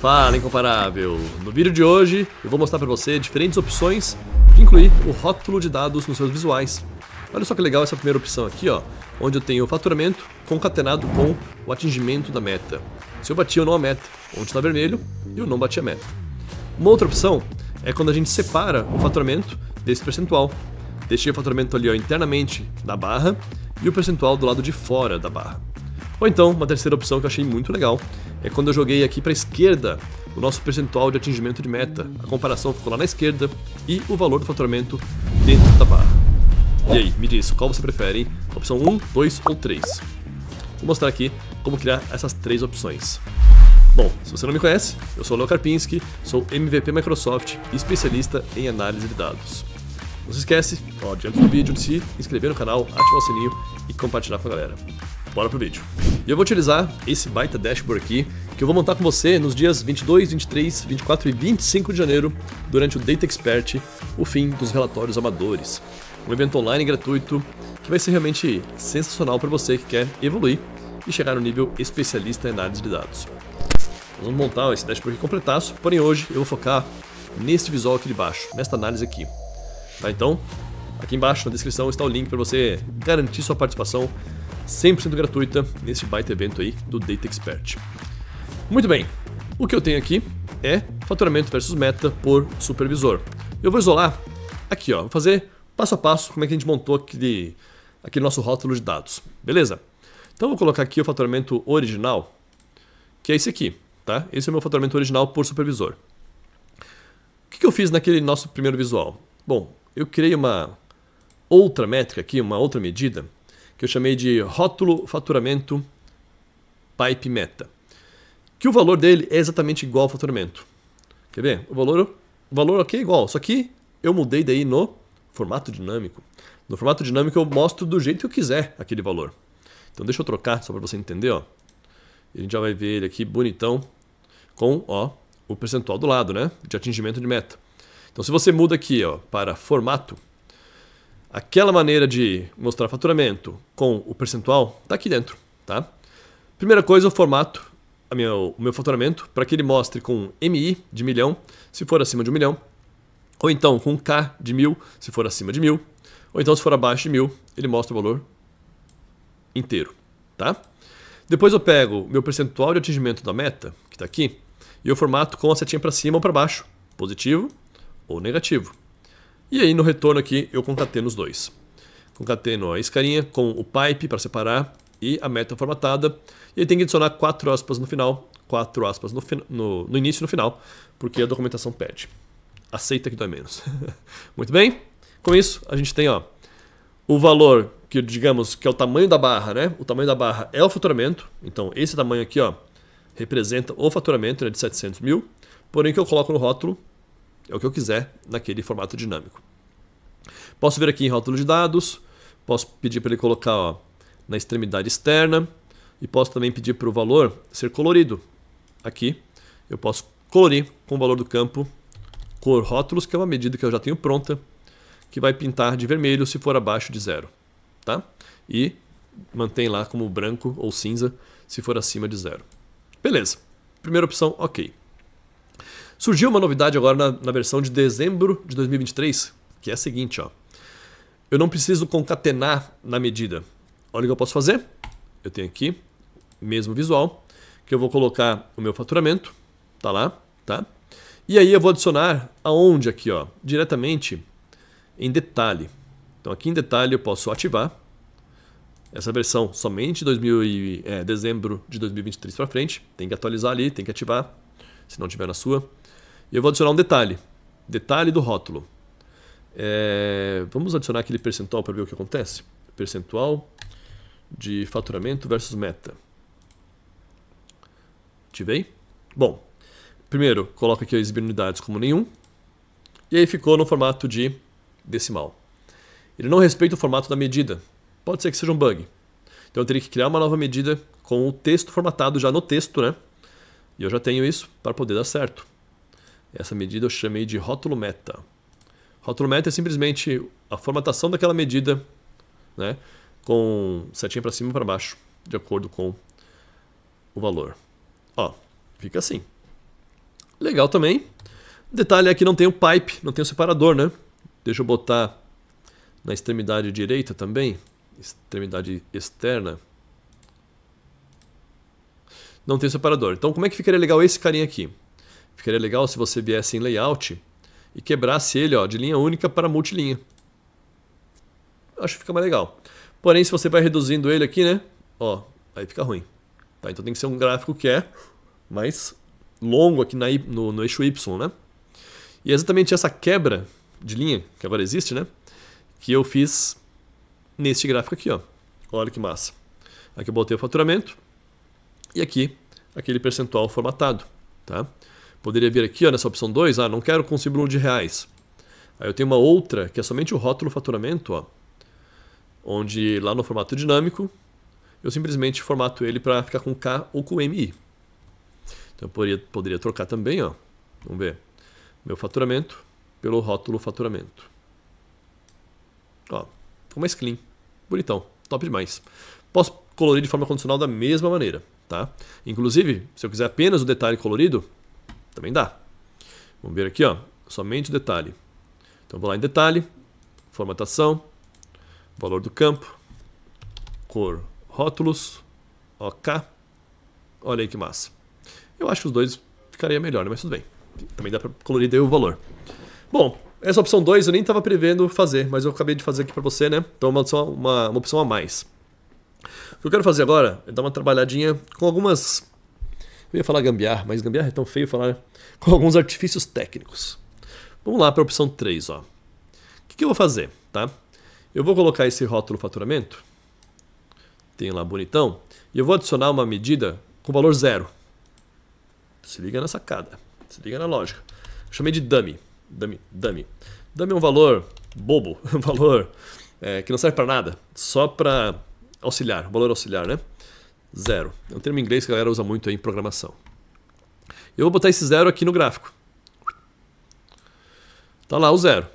Fala incomparável! No vídeo de hoje eu vou mostrar para você diferentes opções de incluir o rótulo de dados nos seus visuais. Olha só que legal essa primeira opção aqui, ó, onde eu tenho o faturamento concatenado com o atingimento da meta. Se eu bati ou não a meta, onde está vermelho, eu não bati a meta. Uma outra opção é quando a gente separa o faturamento desse percentual. Deixei o faturamento ali ó, internamente da barra e o percentual do lado de fora da barra. Ou então, uma terceira opção que eu achei muito legal, é quando eu joguei aqui para a esquerda o nosso percentual de atingimento de meta. A comparação ficou lá na esquerda e o valor do faturamento dentro da barra. E aí, me diz, qual você prefere, hein? Opção 1, 2 ou 3? Vou mostrar aqui como criar essas três opções. Bom, se você não me conhece, eu sou o Leo Karpinski, sou MVP Microsoft e especialista em análise de dados. Não se esquece, ó, de do vídeo, de se inscrever no canal, ativar o sininho e compartilhar com a galera. Bora pro vídeo! E eu vou utilizar esse baita dashboard aqui, que eu vou montar com você nos dias 22, 23, 24 e 25 de janeiro, durante o Data Expert, o fim dos relatórios amadores. Um evento online gratuito que vai ser realmente sensacional para você que quer evoluir e chegar no nível especialista em análise de dados. Nós vamos montar esse dashboard aqui completaço, porém hoje eu vou focar neste visual aqui de baixo, nesta análise aqui. Tá, então, aqui embaixo na descrição está o link para você garantir sua participação 100% gratuita nesse baita evento aí do Data Expert. Muito bem, o que eu tenho aqui é faturamento versus meta por supervisor. Eu vou isolar aqui, ó, vou fazer passo a passo como é que a gente montou aquele, aquele nosso rótulo de dados, beleza? Então vou colocar aqui o faturamento original, que é esse aqui, tá? Esse é o meu faturamento original por supervisor. O que eu fiz naquele nosso primeiro visual? Bom, eu criei uma outra métrica aqui, uma outra medida, que eu chamei de rótulo faturamento pipe meta, que o valor dele é exatamente igual ao faturamento. Quer ver? O valor, o valor aqui é igual, só que eu mudei daí no formato dinâmico. No formato dinâmico eu mostro do jeito que eu quiser aquele valor. Então deixa eu trocar só para você entender, ó. A gente já vai ver ele aqui bonitão com, ó, o percentual do lado, né? De atingimento de meta. Então se você muda aqui, ó, para formato, Aquela maneira de mostrar faturamento com o percentual está aqui dentro, tá? Primeira coisa, o formato, minha, o meu faturamento, para que ele mostre com MI de milhão, se for acima de um milhão, ou então com K de mil, se for acima de mil, ou então se for abaixo de mil, ele mostra o valor inteiro, tá? Depois eu pego o meu percentual de atingimento da meta, que está aqui, e eu formato com a setinha para cima ou para baixo, positivo ou negativo. E aí no retorno aqui eu concateno os dois. Concateno a escarinha com o pipe para separar e a meta formatada. E aí tem que adicionar quatro aspas no final, quatro aspas no, no, no início e no final, porque a documentação pede. Aceita que dói menos. Muito bem? Com isso, a gente tem ó, o valor que digamos que é o tamanho da barra, né? O tamanho da barra é o faturamento. Então esse tamanho aqui ó, representa o faturamento né, de 700 mil. Porém que eu coloco no rótulo é o que eu quiser naquele formato dinâmico. Posso vir aqui em rótulo de dados, posso pedir para ele colocar ó, na extremidade externa e posso também pedir para o valor ser colorido. Aqui eu posso colorir com o valor do campo cor rótulos, que é uma medida que eu já tenho pronta, que vai pintar de vermelho se for abaixo de zero. Tá? E mantém lá como branco ou cinza se for acima de zero. Beleza. Primeira opção, ok. Surgiu uma novidade agora na, na versão de dezembro de 2023, que é a seguinte, ó. Eu não preciso concatenar na medida. Olha o que eu posso fazer. Eu tenho aqui, mesmo visual, que eu vou colocar o meu faturamento, tá lá, tá? E aí eu vou adicionar aonde aqui, ó, diretamente em detalhe. Então aqui em detalhe eu posso ativar essa versão somente 2000 e, é, dezembro de 2023 para frente. Tem que atualizar ali, tem que ativar, se não tiver na sua. E eu vou adicionar um detalhe. Detalhe do rótulo. É, vamos adicionar aquele percentual para ver o que acontece? Percentual de faturamento versus meta. Ativei? Bom, primeiro coloco aqui exibir unidades como nenhum. E aí ficou no formato de decimal. Ele não respeita o formato da medida. Pode ser que seja um bug. Então eu teria que criar uma nova medida com o texto formatado já no texto, né? E eu já tenho isso para poder dar certo. Essa medida eu chamei de rótulo meta. Rótulo meta é simplesmente a formatação daquela medida, né, com setinha para cima e para baixo, de acordo com o valor. Ó, fica assim. Legal também. Detalhe é que não tem o pipe, não tem o separador, né? Deixa eu botar na extremidade direita também, extremidade externa. Não tem separador. Então, como é que ficaria legal esse carinha aqui? Ficaria é legal se você viesse em layout e quebrasse ele ó, de linha única para multilinha. Acho que fica mais legal. Porém, se você vai reduzindo ele aqui, né? Ó, aí fica ruim. Tá, então tem que ser um gráfico que é mais longo aqui na, no, no eixo Y, né? E é exatamente essa quebra de linha, que agora existe, né? Que eu fiz neste gráfico aqui, ó. Olha que massa. Aqui eu botei o faturamento e aqui aquele percentual formatado, tá? Poderia vir aqui ó, nessa opção 2, ah, não quero com símbolo de reais. Aí eu tenho uma outra, que é somente o rótulo faturamento, ó, onde lá no formato dinâmico, eu simplesmente formato ele para ficar com K ou com MI. Então eu poderia, poderia trocar também, ó, vamos ver, meu faturamento pelo rótulo faturamento. Ó, ficou mais clean, bonitão, top demais. Posso colorir de forma condicional da mesma maneira, tá? Inclusive, se eu quiser apenas o detalhe colorido, também dá. Vamos ver aqui, ó, somente o detalhe. Então vou lá em detalhe, formatação, valor do campo, cor, rótulos, OK. Olha aí que massa. Eu acho que os dois ficaria melhor, né? mas tudo bem. Também dá para colorir daí o valor. Bom, essa opção 2 eu nem estava prevendo fazer, mas eu acabei de fazer aqui para você, né? Então é uma uma, uma opção a mais. O que eu quero fazer agora é dar uma trabalhadinha com algumas eu ia falar gambiar, mas gambiar é tão feio falar, Com alguns artifícios técnicos. Vamos lá para a opção 3, ó. O que, que eu vou fazer, tá? Eu vou colocar esse rótulo faturamento, tem lá bonitão, e eu vou adicionar uma medida com valor zero. Se liga na sacada, se liga na lógica. Eu chamei de dummy, dummy, dummy. Dummy é um valor bobo, um valor é, que não serve para nada, só para auxiliar, valor auxiliar, né? Zero. É um termo em inglês que a galera usa muito em programação. Eu vou botar esse zero aqui no gráfico. Tá lá o zero.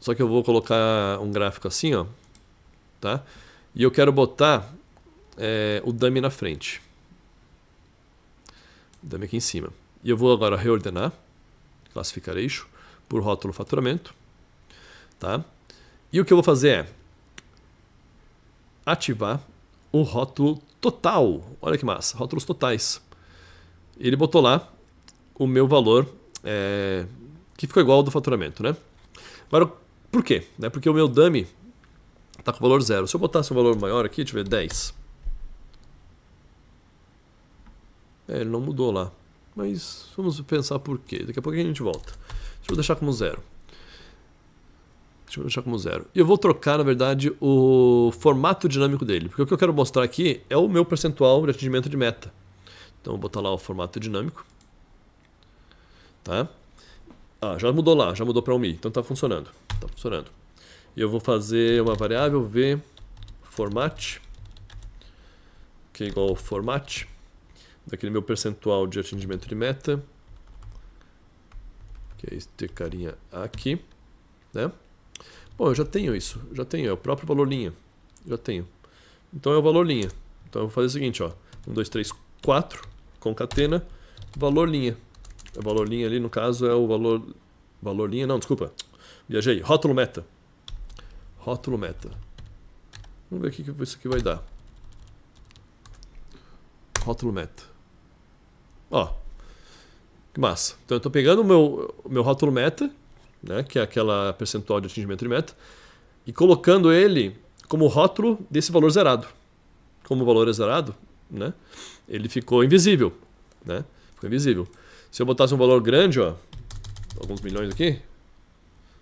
Só que eu vou colocar um gráfico assim, ó. Tá? E eu quero botar é, o dummy na frente. O dummy aqui em cima. E eu vou agora reordenar. Classificar eixo por rótulo faturamento. Tá? E o que eu vou fazer é ativar um rótulo total. Olha que massa, rótulos totais. Ele botou lá o meu valor, é, que ficou igual ao do faturamento, né? por quê? Né, porque o meu dummy está com valor zero. Se eu botasse um valor maior aqui, deixa eu ver, 10. É, ele não mudou lá. Mas vamos pensar por quê. Daqui a pouco a gente volta. Deixa eu deixar como zero. Deixa eu deixar como zero. E eu vou trocar, na verdade, o formato dinâmico dele, porque o que eu quero mostrar aqui é o meu percentual de atingimento de meta. Então vou botar lá o formato dinâmico. Tá? Ah, já mudou lá, já mudou para um mi, então tá funcionando. Tá funcionando. E eu vou fazer uma variável v format que é igual ao format daquele meu percentual de atingimento de meta, que é este carinha aqui, né? Pô, eu já tenho isso, já tenho, é o próprio valor linha. Já tenho. Então é o valor linha. Então eu vou fazer o seguinte, ó. 1, 2, 3, 4, concatena, valor linha. O valor linha ali, no caso, é o valor. Valor linha, não, desculpa. Viajei. Rótulo meta. Rótulo meta. Vamos ver o que isso aqui vai dar. Rótulo meta. Ó. Que massa. Então eu estou pegando o meu, o meu rótulo meta né, que é aquela percentual de atingimento de meta, e colocando ele como rótulo desse valor zerado. Como o valor é zerado, né, ele ficou invisível. Né, ficou invisível. Se eu botasse um valor grande, ó, alguns milhões aqui,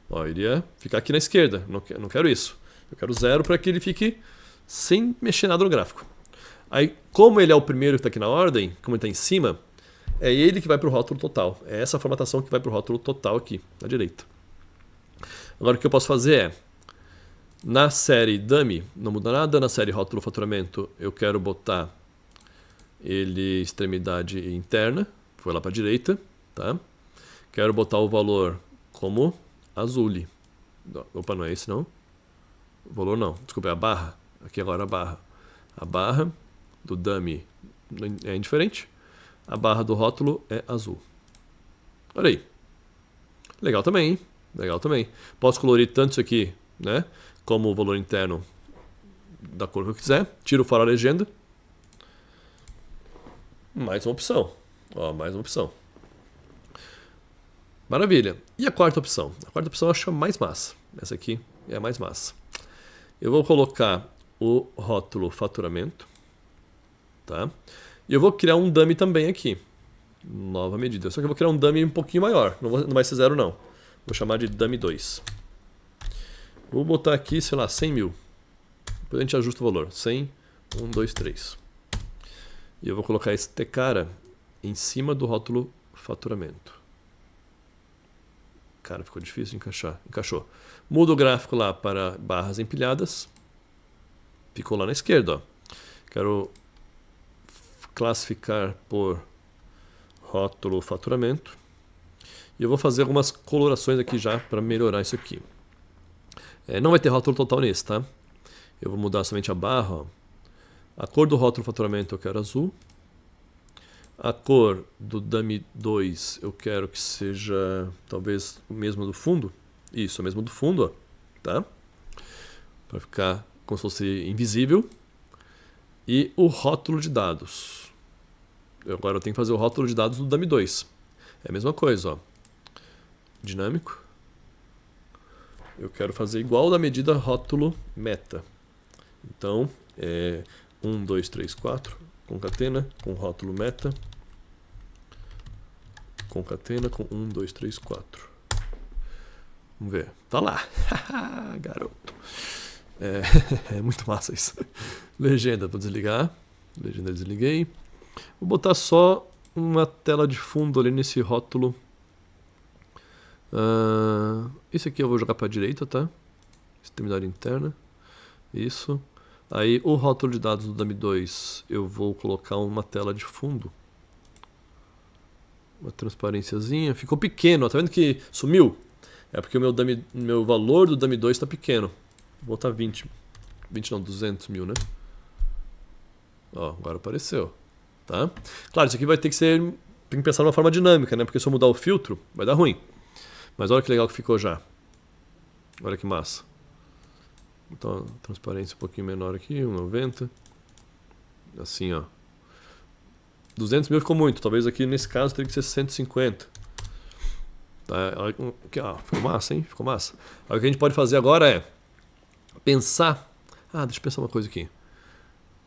ó, iria ficar aqui na esquerda. Não, não quero isso. Eu quero zero para que ele fique sem mexer nada no gráfico. Aí, como ele é o primeiro que está aqui na ordem, como ele está em cima, é ele que vai para o rótulo total. É essa formatação que vai para o rótulo total aqui, à direita. Agora o que eu posso fazer é, na série dummy não muda nada, na série rótulo faturamento eu quero botar ele extremidade interna, foi lá para a direita, tá? Quero botar o valor como azul. Opa, não é esse não. O valor não, desculpa, é a barra. Aqui agora é a barra. A barra do dummy é indiferente a barra do rótulo é azul. Olha aí. Legal também, hein? Legal também. Posso colorir tanto isso aqui, né? Como o valor interno da cor que eu quiser. Tiro fora a legenda. Mais uma opção. Ó, mais uma opção. Maravilha. E a quarta opção? A quarta opção eu acho a mais massa. Essa aqui é a mais massa. Eu vou colocar o rótulo faturamento. Tá? E eu vou criar um dummy também aqui. Nova medida. Só que eu vou criar um dummy um pouquinho maior. Não, vou, não vai ser zero, não. Vou chamar de dummy 2. Vou botar aqui, sei lá, 100 mil. Depois a gente ajusta o valor. 100, 1, 2, 3. E eu vou colocar este cara em cima do rótulo faturamento. Cara, ficou difícil de encaixar. Encaixou. Mudo o gráfico lá para barras empilhadas. Ficou lá na esquerda. Ó. Quero classificar por rótulo faturamento. E eu vou fazer algumas colorações aqui já para melhorar isso aqui. É, não vai ter rótulo total nesse, tá? Eu vou mudar somente a barra. Ó. A cor do rótulo faturamento eu quero azul. A cor do dummy 2 eu quero que seja talvez o mesmo do fundo. Isso, o mesmo do fundo, ó, tá? Para ficar como se fosse invisível e o rótulo de dados. Eu agora eu tenho que fazer o rótulo de dados do dummy 2. É a mesma coisa, ó. Dinâmico. Eu quero fazer igual da medida rótulo meta. Então, é 1, 2, 3, 4, concatena com rótulo meta, concatena com 1, 2, 3, 4. Vamos ver. Tá lá. Garoto. É, é muito massa isso. Legenda, vou desligar. Legenda, desliguei. Vou botar só uma tela de fundo ali nesse rótulo. Uh, ah, esse aqui eu vou jogar para a direita, tá? Extremidade interna. Isso. Aí o rótulo de dados do dummy 2 eu vou colocar uma tela de fundo. Uma transparênciazinha. Ficou pequeno, ó. tá vendo que sumiu? É porque o meu, dummy, meu valor do dummy 2 está pequeno. Vou botar 20. 20 não, 200 mil, né? Ó, agora apareceu. Tá? Claro, isso aqui vai ter que ser... Tem que pensar numa forma dinâmica, né? Porque se eu mudar o filtro, vai dar ruim. Mas olha que legal que ficou já. Olha que massa. Então, transparência um pouquinho menor aqui, 1,90. Assim, ó. 200 mil ficou muito. Talvez aqui, nesse caso, teria que ser 150. Tá? Olha, ó, ficou massa, hein? Ficou massa. Aí, o que a gente pode fazer agora é pensar. Ah, deixa eu pensar uma coisa aqui.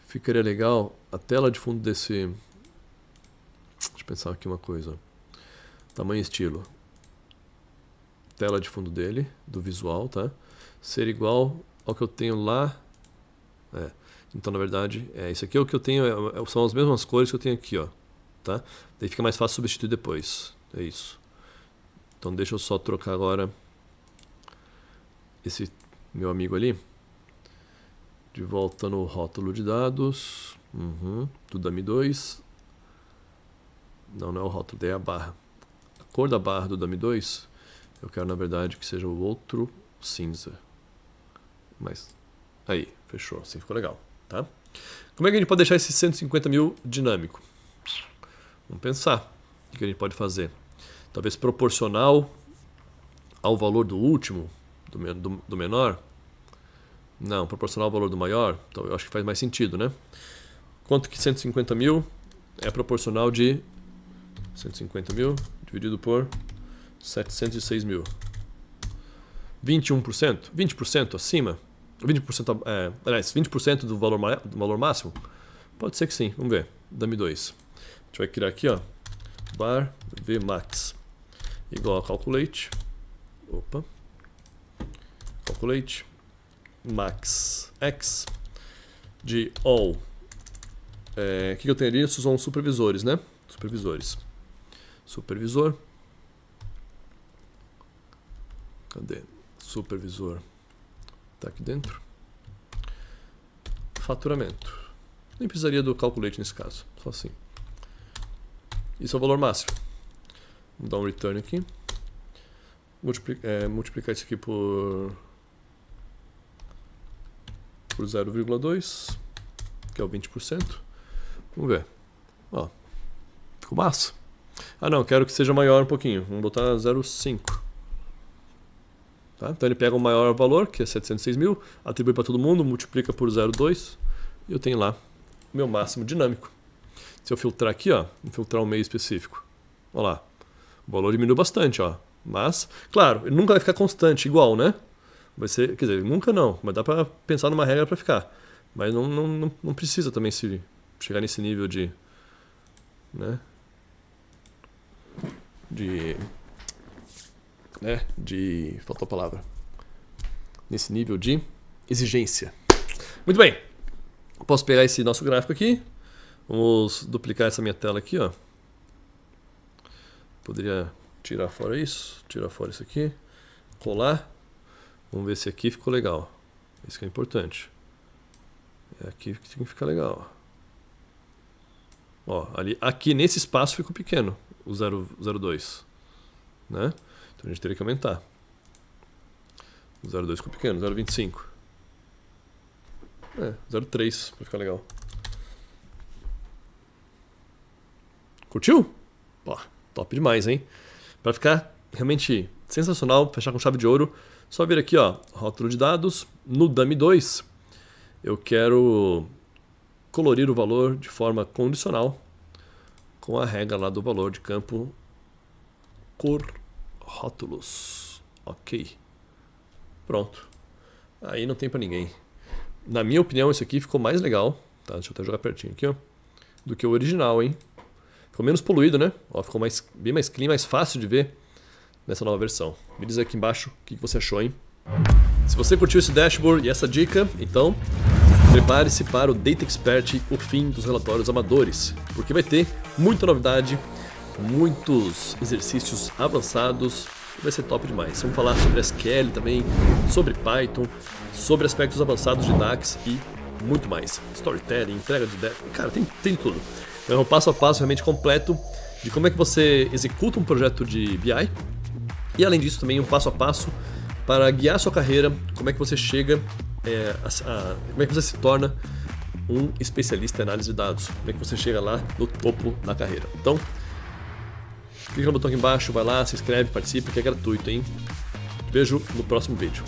Ficaria legal a tela de fundo desse. Deixa eu pensar aqui uma coisa. Tamanho e estilo. Tela de fundo dele, do visual, tá? Ser igual ao que eu tenho lá. É. Então, na verdade, é isso aqui é o que eu tenho, é, é, são as mesmas cores que eu tenho aqui, ó. Tá? Daí fica mais fácil substituir depois. É isso. Então deixa eu só trocar agora esse meu amigo ali. De volta no rótulo de dados. Uhum. Do dummy 2. Não, não é o rótulo, é a barra. A cor da barra do dummy 2, eu quero na verdade que seja o outro cinza. Mas, aí, fechou. Assim ficou legal, tá? Como é que a gente pode deixar esse 150 mil dinâmico? Vamos pensar. O que a gente pode fazer? Talvez proporcional ao valor do último, do, do, do menor. Não, proporcional ao valor do maior, então eu acho que faz mais sentido, né? Quanto que 150 mil é proporcional de 150 mil dividido por 706 mil? 21%? 20% acima? 20%, é, aliás, 20% do valor, do valor máximo? Pode ser que sim, vamos ver. Dame 2. A gente vai criar aqui, ó, Bar vmax igual a calculate. Opa. Calculate max x de all. É, que eu tenho ali? São supervisores, né? Supervisores. Supervisor. Cadê? Supervisor. Tá aqui dentro. Faturamento. Nem precisaria do calculate nesse caso. Só assim. Isso é o valor máximo. Vou dar um return aqui. é, multiplicar isso aqui por por 0,2, que é o 20%. Vamos ver. Ó, ficou massa. Ah não, quero que seja maior um pouquinho. Vamos botar 0,5. Tá? Então ele pega o maior valor, que é 706 mil, atribui para todo mundo, multiplica por 0,2 e eu tenho lá o meu máximo dinâmico. Se eu filtrar aqui, ó, vou filtrar um meio específico. Olha lá, o valor diminuiu bastante, ó. Mas, claro, ele nunca vai ficar constante, igual, né? vai ser, quer dizer, nunca não, mas dá para pensar numa regra para ficar. Mas não, não, não, precisa também se chegar nesse nível de, né, de, né, de, faltou a palavra, nesse nível de exigência. Muito bem, posso pegar esse nosso gráfico aqui, vamos duplicar essa minha tela aqui, ó. Poderia tirar fora isso, tirar fora isso aqui, colar. Vamos ver se aqui ficou legal. Isso que é importante. É aqui que tem que ficar legal. Ó, ali, aqui nesse espaço ficou pequeno o 02. Né? Então a gente teria que aumentar. O 0,2 ficou pequeno, 0,25. É, 0,3 para ficar legal. Curtiu? Pô, top demais, hein? Para ficar realmente sensacional, fechar com chave de ouro. Só vir aqui, ó, rótulo de dados, no dummy 2, eu quero colorir o valor de forma condicional com a regra lá do valor de campo cor rótulos. OK. Pronto. Aí não tem para ninguém. Na minha opinião, isso aqui ficou mais legal, tá? Deixa eu até jogar pertinho aqui, ó, do que o original, hein? Ficou menos poluído, né? Ó, ficou mais, bem mais clean, mais fácil de ver nessa nova versão. Me diz aqui embaixo o que você achou, hein? Se você curtiu esse dashboard e essa dica, então prepare-se para o Data Expert, o fim dos relatórios amadores, porque vai ter muita novidade, muitos exercícios avançados, vai ser top demais. Vamos falar sobre SQL também, sobre Python, sobre aspectos avançados de DAX e muito mais. Storytelling, entrega de data, cara, tem, tem tudo. É um passo a passo realmente completo de como é que você executa um projeto de BI e além disso, também um passo a passo para guiar sua carreira, como é que você chega, é, a, a, como é que você se torna um especialista em análise de dados, como é que você chega lá no topo da carreira. Então, clica no botão aqui embaixo, vai lá, se inscreve, participe, que é gratuito, hein? Te vejo no próximo vídeo.